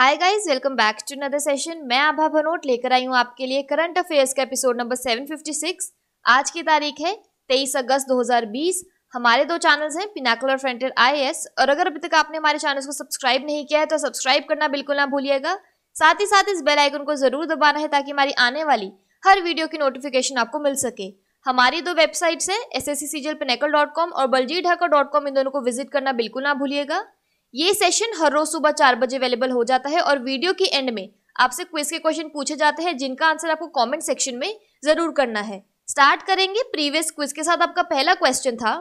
hi guys welcome back to another session मैं आभा भनोट लेकर आई हूँ आपके लिए करंट अफेयर्स का एपिसोड नंबर 756 आज की तारीख है 23 अगस्त 2020 हमारे दो चैनल्स हैं पिनाकल और फ्रंटेड आई और अगर अभी तक आपने हमारे चैनल्स को सब्सक्राइब नहीं किया है तो सब्सक्राइब करना बिल्कुल ना भूलिएगा साथ ही साथ इस बेल आइकन को जरूर दबाना है ताकि हमारी आने वाली हर वीडियो की नोटिफिकेशन आपको मिल सके हमारी दो वेबसाइट्स हैं एस एस सी सी और बलजी ढाका डॉट कॉम इन दोनों को विजिट करना बिल्कुल ना भूलिएगा ये सेशन हर रोज सुबह चार बजे अवेलेबल हो जाता है और वीडियो के एंड में आपसे क्विज के क्वेश्चन पूछे जाते हैं जिनका आंसर आपको कमेंट सेक्शन में जरूर करना है स्टार्ट करेंगे प्रीवियस क्विज के साथ आपका पहला क्वेश्चन था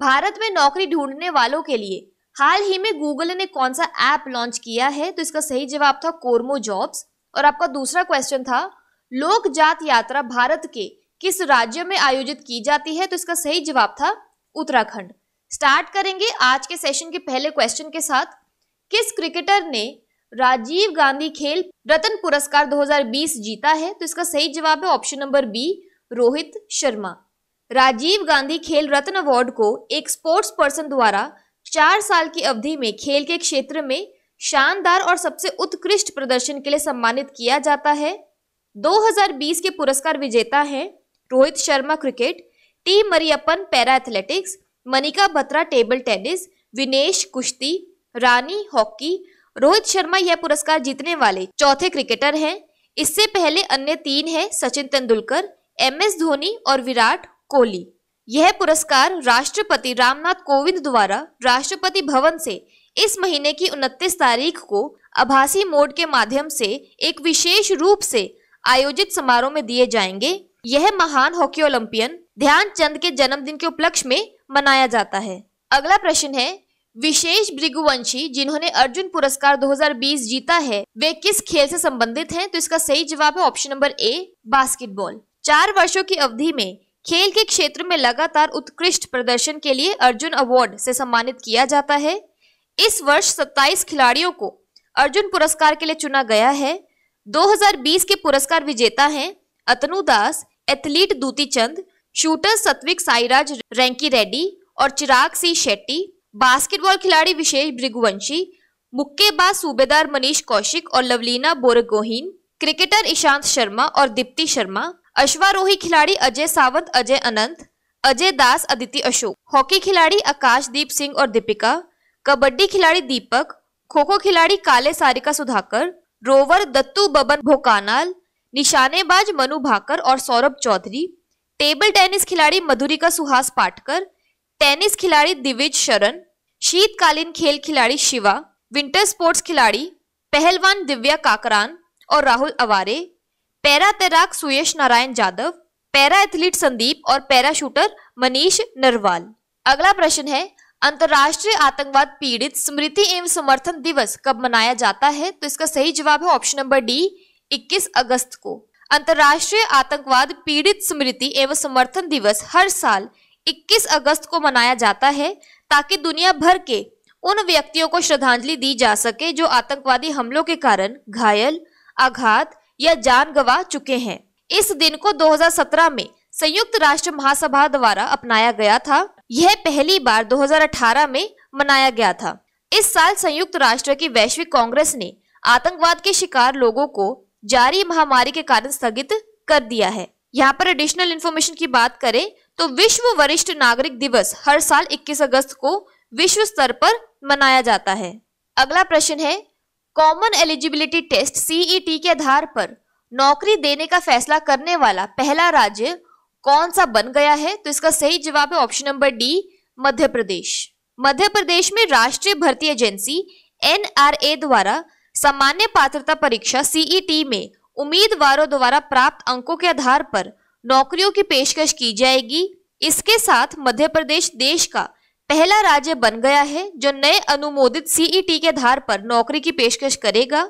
भारत में नौकरी ढूंढने वालों के लिए हाल ही में गूगल ने कौन सा ऐप लॉन्च किया है तो इसका सही जवाब था कोरमो जॉब्स और आपका दूसरा क्वेश्चन था लोक जात यात्रा भारत के किस राज्य में आयोजित की जाती है तो इसका सही जवाब था उत्तराखंड स्टार्ट करेंगे आज के सेशन के पहले क्वेश्चन के साथ किस क्रिकेटर ने राजीव गांधी खेल रत्न पुरस्कार 2020 जीता है तो इसका सही जवाब है option number B Rohit Sharma Rajiv Gandhi Khel Ratna award को एक स्पोर्ट्स पर्सन द्वारा चार साल की अवधि में खेल के क्षेत्र में शानदार और सबसे उत्कृष्ट प्रदर्शन के लिए सम्मानित किया जाता है 2020 के पुरस्कार विजेता हैं Rohit Sharma cricket T Mariyappan para athletics Manika Batra table tennis Vinesh कुश्ती रानी हॉकी रोहित शर्मा यह पुरस्कार जीतने वाले चौथे क्रिकेटर हैं इससे पहले अन्य तीन हैं सचिन तेंदुलकर एम एस धोनी और विराट कोहली यह पुरस्कार राष्ट्रपति रामनाथ कोविंद द्वारा राष्ट्रपति भवन से इस महीने की उनतीस तारीख को आभासी मोड के माध्यम से एक विशेष रूप से आयोजित समारोह में दिए जाएंगे यह महान हॉकी ओलंपियन ध्यानचंद के जन्मदिन के उपलक्ष्य में मनाया जाता है अगला प्रश्न है विशेष भृगुवंशी जिन्होंने अर्जुन पुरस्कार 2020 जीता है वे किस खेल से संबंधित हैं तो इसका सही जवाब है ऑप्शन नंबर ए बास्केटबॉल चार वर्षों की अवधि में खेल के क्षेत्र में लगातार उत्कृष्ट प्रदर्शन के लिए अर्जुन अवार्ड से सम्मानित किया जाता है इस वर्ष 27 खिलाड़ियों को अर्जुन पुरस्कार के लिए चुना गया है 2020 के पुरस्कार विजेता हैं अतनु Das athlete Dutee Chand shooter Satwik Sairaj Rankireddy और चिराग सिंह शेट्टी बास्केटबॉल खिलाड़ी विशेष भृगुवंशी मुक्केबाज सूबेदार मनीष कौशिक और लवलीना बोरगोहीन क्रिकेटर ईशांत शर्मा और दीप्ति शर्मा अश्वारोही खिलाड़ी अजय सावंत अजय अनंत अजय दास अदिति अशोक हॉकी खिलाड़ी आकाशदीप सिंह और दीपिका कबड्डी खिलाड़ी दीपक खो खो खिलाड़ी काले सारिका सुधाकर रोवर दत्तू बबन भोकानाल निशानेबाज मनु भाकर और सौरभ चौधरी टेबल टेनिस खिलाड़ी मधुरिका सुहास पाटकर टेनिस खिलाड़ी दिविज शरण शीतकालीन खेल खिलाड़ी शिवा विंटर स्पोर्ट्स खिलाड़ी पहलवान दिव्या काकरान और राहुल अवारे पैरा तैराक सुयश नारायण जादव पैरा एथलीट संदीप और पैरा शूटर मनीष नरवाल अगला प्रश्न है अंतर्राष्ट्रीय आतंकवाद पीड़ित स्मृति एवं समर्थन दिवस कब मनाया जाता है तो इसका सही जवाब है ऑप्शन नंबर डी 21 अगस्त को अंतर्राष्ट्रीय आतंकवाद पीड़ित स्मृति एवं समर्थन दिवस हर साल 21 अगस्त को मनाया जाता है ताकि दुनिया भर के उन व्यक्तियों को श्रद्धांजलि दी जा सके जो आतंकवादी हमलों के कारण घायल आघात या जान गवा चुके हैं इस दिन को 2017 में संयुक्त राष्ट्र महासभा द्वारा अपनाया गया था यह पहली बार 2018 में मनाया गया था इस साल संयुक्त राष्ट्र की वैश्विक कांग्रेस ने आतंकवाद के शिकार लोगों को जारी महामारी के कारण स्थगित कर दिया है यहाँ पर एडिशनल इन्फॉर्मेशन की बात करें तो विश्व वरिष्ठ नागरिक दिवस हर साल 21 अगस्त को विश्व स्तर पर मनाया जाता है अगला प्रश्न है कॉमन एलिजिबिलिटी टेस्ट सीईटी के आधार पर नौकरी देने का फैसला करने वाला पहला राज्य कौन सा बन गया है तो इसका सही जवाब है option number D Madhya Pradesh Madhya Pradesh में राष्ट्रीय भर्ती एजेंसी एनआरए द्वारा सामान्य पात्रता परीक्षा सीईटी e में उम्मीदवारों द्वारा प्राप्त अंकों के आधार पर नौकरियों की पेशकश की जाएगी इसके साथ मध्य प्रदेश देश का पहला राज्य बन गया है जो नए अनुमोदित सीईटी e के आधार पर नौकरी की पेशकश करेगा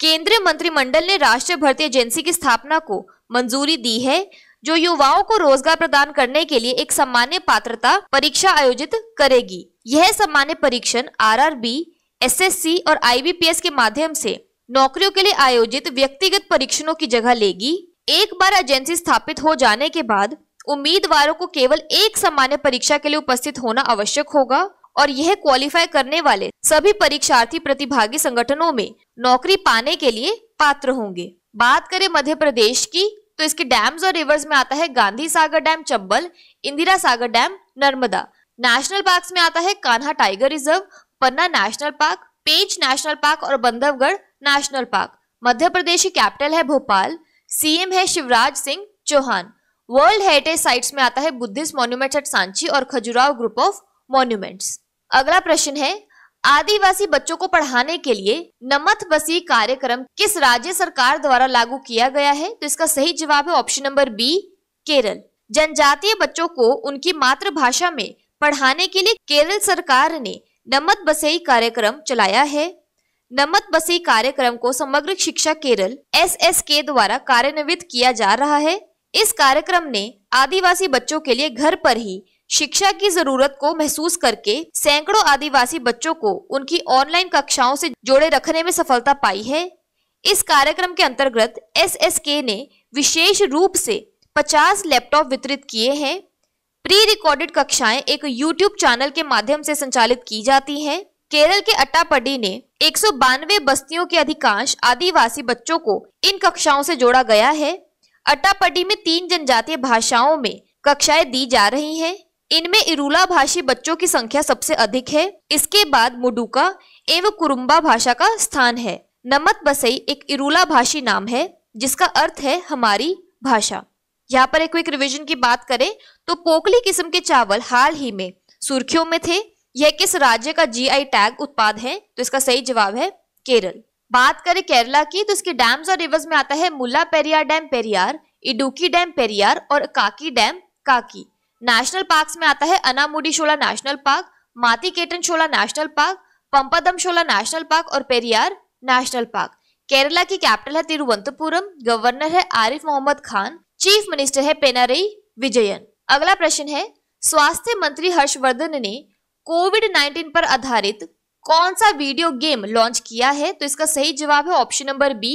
केंद्रीय मंत्रिमंडल ने राष्ट्रीय भर्ती एजेंसी की स्थापना को मंजूरी दी है जो युवाओं को रोजगार प्रदान करने के लिए एक सामान्य पात्रता परीक्षा आयोजित करेगी यह सामान्य परीक्षण आरआरबी एसएससी और आईबीपीएस के माध्यम से नौकरियों के लिए आयोजित व्यक्तिगत परीक्षणों की जगह लेगी एक बार एजेंसी स्थापित हो जाने के बाद उम्मीदवारों को केवल एक सामान्य परीक्षा के लिए उपस्थित होना आवश्यक होगा और यह क्वालिफाई करने वाले सभी परीक्षार्थी प्रतिभागी संगठनों में नौकरी पाने के लिए पात्र होंगे बात करें मध्य प्रदेश की तो इसके डैम्स और रिवर्स में आता है Gandhi Sagar dam Chambal Indira Sagar dam Narmada national park में आता है Kanha tiger reserve Panna national park Pench national park और बंधवगढ़ नेशनल पार्क मध्य प्रदेश की कैपिटल है भोपाल सीएम है Shivraj Singh Chouhan world heritage sites में आता है बुद्धिस्ट मॉन्यूमेंट्स एट सांची और खजुराव ग्रुप ऑफ मॉन्यूमेंट्स अगला प्रश्न है आदिवासी बच्चों को पढ़ाने के लिए नमत बसी कार्यक्रम किस राज्य सरकार द्वारा लागू किया गया है तो इसका सही जवाब है ऑप्शन नंबर बी केरल जनजातीय बच्चों को उनकी मातृभाषा में पढ़ाने के लिए केरल सरकार ने नमत बसई कार्यक्रम चलाया है नमत बसई कार्यक्रम को समग्र शिक्षा केरल एस एस के द्वारा कार्यान्वित किया जा रहा है इस कार्यक्रम ने आदिवासी बच्चों के लिए घर पर ही शिक्षा की जरूरत को महसूस करके सैकड़ों आदिवासी बच्चों को उनकी ऑनलाइन कक्षाओं से जोड़े रखने में सफलता पाई है इस कार्यक्रम के अंतर्गत के ने विशेष रूप से 50 लैपटॉप वितरित किए हैं प्री रिकॉर्डेड कक्षाएं एक यूट्यूब चैनल के माध्यम से संचालित की जाती हैं केरल के अट्टापडी ने एक बस्तियों के अधिकांश आदिवासी बच्चों को इन कक्षाओं से जोड़ा गया है अट्टापडी में तीन जनजातीय भाषाओं में कक्षाएं दी जा रही हैं इनमें इरूला भाषी बच्चों की संख्या सबसे अधिक है इसके बाद मुडुका एवं कुरुम्बा भाषा का स्थान है नमत बसई एक इरूला भाषी नाम है जिसका अर्थ है हमारी भाषा यहाँ पर एक क्विक रिविजन की बात करें तो पोकली किस्म के चावल हाल ही में सुर्खियों में थे यह किस राज्य का जीआई टैग उत्पाद है तो इसका सही जवाब है केरल बात करें केरला की तो इसके डैम्स और रिवर्स में आता है Mullaperiyar dam Periyar Idukki dam Periyar और Kakki dam Kakki national park में आता है Anamudi Shola national park Mathikettan Shola national park Pampadum Shola national park और पेरियार नेशनल पार्क केरला की कैपिटल है तिरुवंतपुरम गवर्नर है आरिफ मोहम्मद खान चीफ मिनिस्टर है पेनारई विजयन अगला प्रश्न है स्वास्थ्य मंत्री हर्षवर्धन ने कोविड 19 पर आधारित कौन सा वीडियो गेम लॉन्च किया है तो इसका सही जवाब है option number B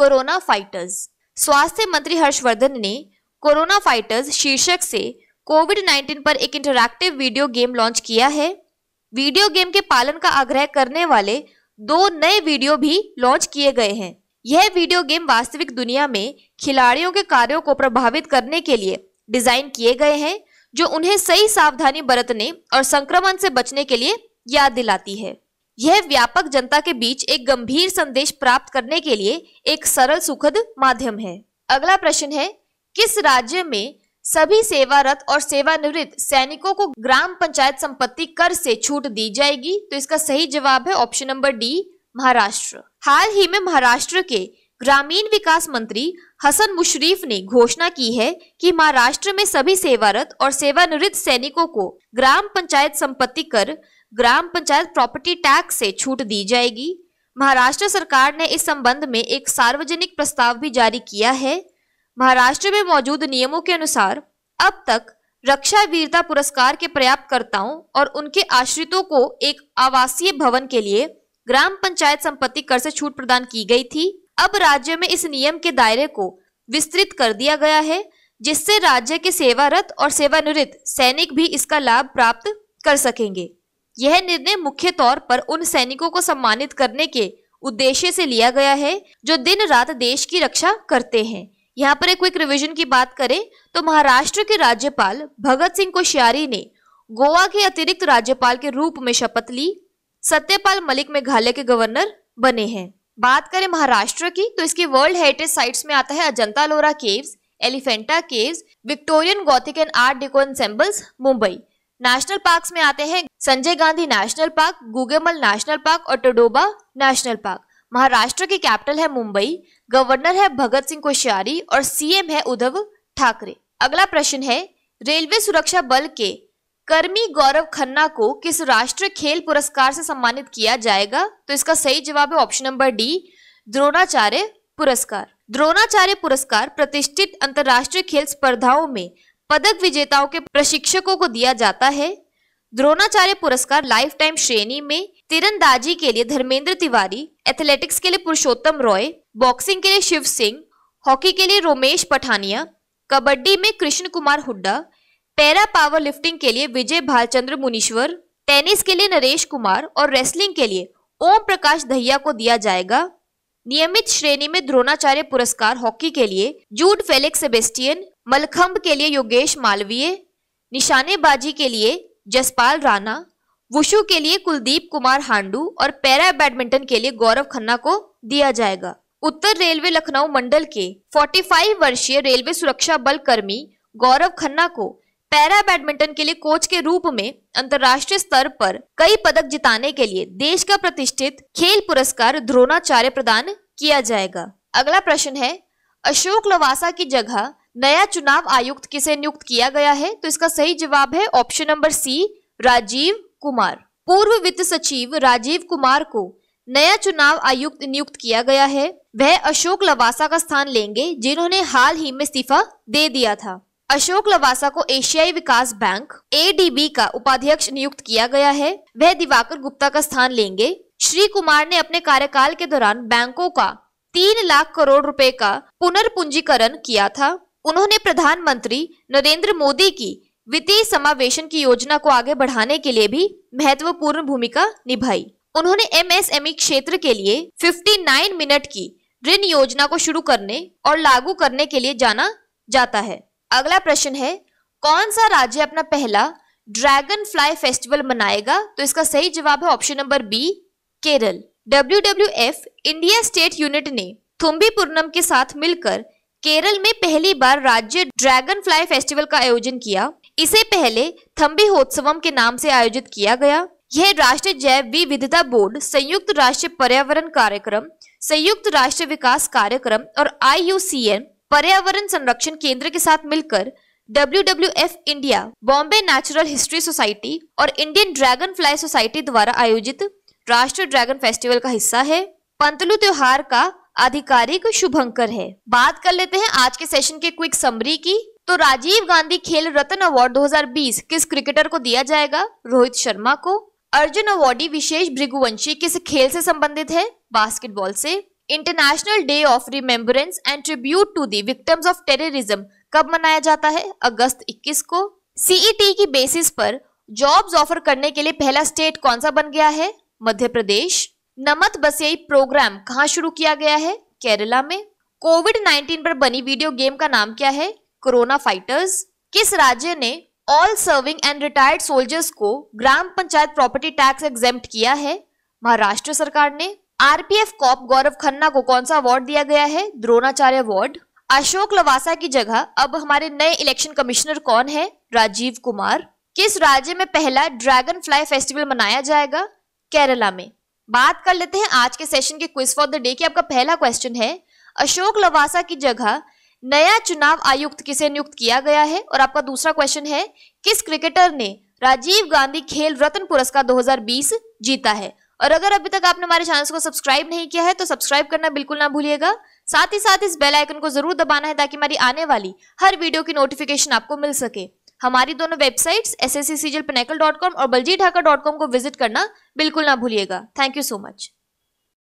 corona fighters स्वास्थ्य मंत्री हर्षवर्धन ने कोरोना फाइटर्स शीर्षक से कोविड 19 पर एक इंटरैक्टिव वीडियो गेम लॉन्च किया है वीडियो गेम के पालन का आग्रह करने वाले दो नए वीडियो भी लॉन्च किए गए हैं यह वीडियो गेम वास्तविक दुनिया में खिलाड़ियों के कार्यों को प्रभावित करने के लिए डिजाइन किए गए हैं जो उन्हें सही सावधानी बरतने और संक्रमण से बचने के लिए याद दिलाती है यह व्यापक जनता के बीच एक गंभीर संदेश प्राप्त करने के लिए एक सरल सुखद माध्यम है अगला प्रश्न है किस राज्य में सभी सेवारत और सेवानिवृत्त सैनिकों को ग्राम पंचायत संपत्ति कर से छूट दी जाएगी तो इसका सही जवाब है ऑप्शन नंबर डी महाराष्ट्र हाल ही में महाराष्ट्र के ग्रामीण विकास मंत्री हसन मुशरीफ ने घोषणा की है कि महाराष्ट्र में सभी सेवारत और सेवानिवृत्त सैनिकों को ग्राम पंचायत संपत्ति कर ग्राम पंचायत प्रॉपर्टी टैक्स से छूट दी जाएगी महाराष्ट्र सरकार ने इस संबंध में एक सार्वजनिक प्रस्ताव भी जारी किया है महाराष्ट्र में मौजूद नियमों के अनुसार अब तक रक्षा वीरता पुरस्कार के पर्याप्तकर्ताओं और उनके आश्रितों को एक आवासीय भवन के लिए ग्राम पंचायत संपत्ति कर से छूट प्रदान की गई थी अब राज्य में इस नियम के दायरे को विस्तृत कर दिया गया है जिससे राज्य के सेवारत और सेवानिवृत्त सैनिक भी इसका लाभ प्राप्त कर सकेंगे यह निर्णय मुख्य तौर पर उन सैनिकों को सम्मानित करने के उद्देश्य से लिया गया है जो दिन रात देश की रक्षा करते हैं यहाँ पर एक क्विक रिवीजन की बात करें तो महाराष्ट्र के राज्यपाल भगत सिंह कोश्यारी ने गोवा के अतिरिक्त राज्यपाल के रूप में शपथ ली सत्यपाल मलिक मेघालय के गवर्नर बने हैं बात करें महाराष्ट्र की तो इसके वर्ल्ड हेरिटेज साइट्स में आता है Ajanta Ellora caves Elephanta caves Victorian Gothic and art deco ensembles Mumbai national parks में आते हैं Sanjay Gandhi national park Gugamal national park और टोडोबा नेशनल पार्क महाराष्ट्र की कैपिटल है मुंबई गवर्नर है भगत सिंह कोश्यारी और सीएम है उद्धव ठाकरे अगला प्रश्न है रेलवे सुरक्षा बल के कर्मी गौरव खन्ना को किस राष्ट्रीय खेल पुरस्कार से सम्मानित किया जाएगा तो इसका सही जवाब है ऑप्शन नंबर डी द्रोणाचार्य पुरस्कार द्रोणाचार्य पुरस्कार प्रतिष्ठित अंतर्राष्ट्रीय खेल स्पर्धाओं में पदक विजेताओं के प्रशिक्षकों को दिया जाता है द्रोणाचार्य पुरस्कार लाइफ टाइम श्रेणी में तीरंदाजी के लिए धर्मेंद्र तिवारी एथलेटिक्स के लिए पुरुषोत्तम रॉय बॉक्सिंग के लिए शिव सिंह हॉकी के लिए रोमेश पठानिया कबड्डी में Krishna Kumar Hooda para power lifting के लिए विजय भालचंद्र मुनीश्वर टेनिस के लिए नरेश कुमार और रेसलिंग के लिए ओम प्रकाश दहिया को दिया जाएगा नियमित श्रेणी में द्रोणाचार्य पुरस्कार हॉकी के लिए जूड फेलिक्स सेबेस्टियन मलखंब के लिए योगेश मालवीय निशानेबाजी के लिए जसपाल राणा वुशु के लिए कुलदीप कुमार हांडू और पैरा बैडमिंटन के लिए गौरव खन्ना को दिया जाएगा उत्तर रेलवे लखनऊ मंडल के 45 वर्षीय रेलवे सुरक्षा बल कर्मी गौरव खन्ना को पैरा बैडमिंटन के लिए कोच के रूप में अंतर्राष्ट्रीय स्तर पर कई पदक जिताने के लिए देश का प्रतिष्ठित खेल पुरस्कार द्रोणाचार्य प्रदान किया जाएगा अगला प्रश्न है अशोक लवासा की जगह नया चुनाव आयुक्त किसे नियुक्त किया गया है तो इसका सही जवाब है option number C Rajiv Kumar पूर्व वित्त सचिव राजीव कुमार को नया चुनाव आयुक्त नियुक्त किया गया है वह अशोक लवासा का स्थान लेंगे जिन्होंने हाल ही में इस्तीफा दे दिया था अशोक लवासा को एशियाई विकास बैंक ए का उपाध्यक्ष नियुक्त किया गया है वह दिवाकर गुप्ता का स्थान लेंगे श्री कुमार ने अपने कार्यकाल के दौरान बैंकों का तीन लाख करोड़ रुपए का पुनर्पूंजीकरण किया था उन्होंने प्रधानमंत्री नरेंद्र मोदी की वित्तीय समावेशन की योजना को आगे बढ़ाने के लिए भी महत्वपूर्ण भूमिका निभाई उन्होंने एमएसएमई क्षेत्र के लिए 59 मिनट की ऋण योजना को शुरू करने और लागू करने के लिए जाना जाता है अगला प्रश्न है कौन सा राज्य अपना पहला ड्रैगन फ्लाई फेस्टिवल मनाएगा तो इसका सही जवाब है option number B Kerala W W F India state unit ने थुम्बी पूर्णम के साथ मिलकर केरल में पहली बार राज्य ड्रैगन फ्लाई फेस्टिवल का आयोजन किया इसे पहले थम्बी होत्सवम के नाम से आयोजित किया गया यह राष्ट्रीय जैव विविधता बोर्ड संयुक्त राष्ट्र पर्यावरण कार्यक्रम संयुक्त राष्ट्र विकास कार्यक्रम और आई पर्यावरण संरक्षण केंद्र के साथ मिलकर WWF India Bombay natural history society और इंडियन ड्रैगन फ्लाई सोसाइटी द्वारा आयोजित राष्ट्रीय ड्रैगन फेस्टिवल का हिस्सा है पंतलू त्योहार का आधिकारिक शुभंकर है बात कर लेते हैं आज के सेशन के क्विक समरी की तो राजीव गांधी खेल रत्न अवार्ड 2020 किस क्रिकेटर को दिया जाएगा रोहित शर्मा को अर्जुन अवार्डी विशेष भृगुवंशी किस खेल से संबंधित है बास्केटबॉल से international day of remembrance and tribute to the victims of terrorism कब मनाया जाता है अगस्त 21 को सीईटी e की बेसिस पर जॉब्स ऑफर करने के लिए पहला स्टेट कौन सा बन गया है मध्य प्रदेश नमत बसई प्रोग्राम कहाँ शुरू किया गया है केरला में कोविड 19 पर बनी वीडियो गेम का नाम क्या है कोरोना फाइटर्स किस राज्य ने all serving and retired soldiers को gram panchayat property tax exempt किया है महाराष्ट्र सरकार ने आरपीएफ कॉप गौरव खन्ना को कौन सा अवार्ड दिया गया है द्रोणाचार्य अवार्ड अशोक लवासा की जगह अब हमारे नए इलेक्शन कमिश्नर कौन है राजीव कुमार किस राज्य में पहला ड्रैगन फ्लाई फेस्टिवल मनाया जाएगा केरला में बात कर लेते हैं आज के सेशन के क्विज फॉर द डे की आपका पहला क्वेश्चन है अशोक लवासा की जगह नया चुनाव आयुक्त किसे नियुक्त किया गया है और आपका दूसरा क्वेश्चन है किस क्रिकेटर ने राजीव गांधी खेल रत्न पुरस्कार 2020 जीता है और अगर अभी तक आपने हमारे चैनल को सब्सक्राइब नहीं किया है तो सब्सक्राइब करना बिल्कुल ना भूलिएगा साथ ही साथ इस बेल आइकन को जरूर दबाना है ताकि हमारी आने वाली हर वीडियो की नोटिफिकेशन आपको मिल सके हमारी दोनों वेबसाइट्स एस एस सी और बलजी ढाका डॉट कॉम को विजिट करना बिल्कुल ना भूलिएगा थैंक यू सो मच